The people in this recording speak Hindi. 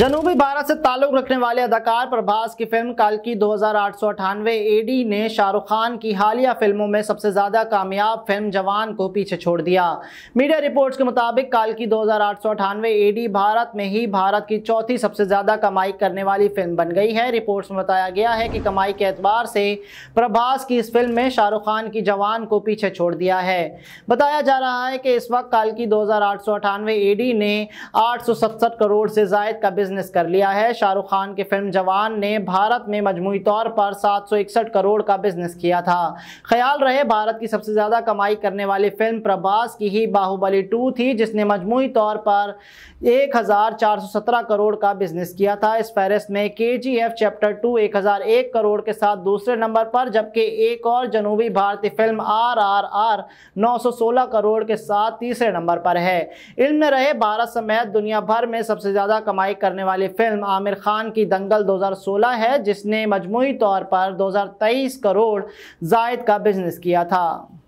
जनूबी भारत से ताल्लुक रखने वाले अदाकार प्रभास की फिल्म कालकी दो एडी ने शाहरुख खान की हालिया फिल्मों में सबसे ज़्यादा कामयाब फिल्म जवान को पीछे छोड़ दिया मीडिया रिपोर्ट्स के मुताबिक कालकी दो एडी भारत में ही भारत की चौथी सबसे ज़्यादा कमाई करने वाली फिल्म बन गई है रिपोर्ट्स में बताया गया है कि कमाई के एतबार से प्रभास की इस फिल्म में शाहरुख खान की जवान को पीछे छोड़ दिया है बताया जा रहा है कि इस वक्त कालकी दो एडी ने आठ करोड़ से जायद का बिजनेस कर लिया है शाहरुख खान की फिल्म जवान ने भारत में मजमू तौर पर 761 करोड़ का बिजनेस किया था ख्याल रहे भारत की सबसे ज़्यादा कमाई करने वाली फिल्म प्रभास की ही बाहुबली टू थी जिसने मजमू तौर पर 1417 करोड़ का बिजनेस किया था इस फहरिस्त में के जी एफ चैप्टर टू एक एक करोड़ के साथ दूसरे नंबर पर जबकि एक और जनूबी भारतीय film R R R 916 crore के साथ तीसरे नंबर पर है इल्म रहे भारत समेत दुनिया भर में सबसे ज़्यादा कमाई कर करने वाली फिल्म आमिर खान की दंगल 2016 है जिसने मजमू तौर पर 2023 करोड़ जायद का बिजनेस किया था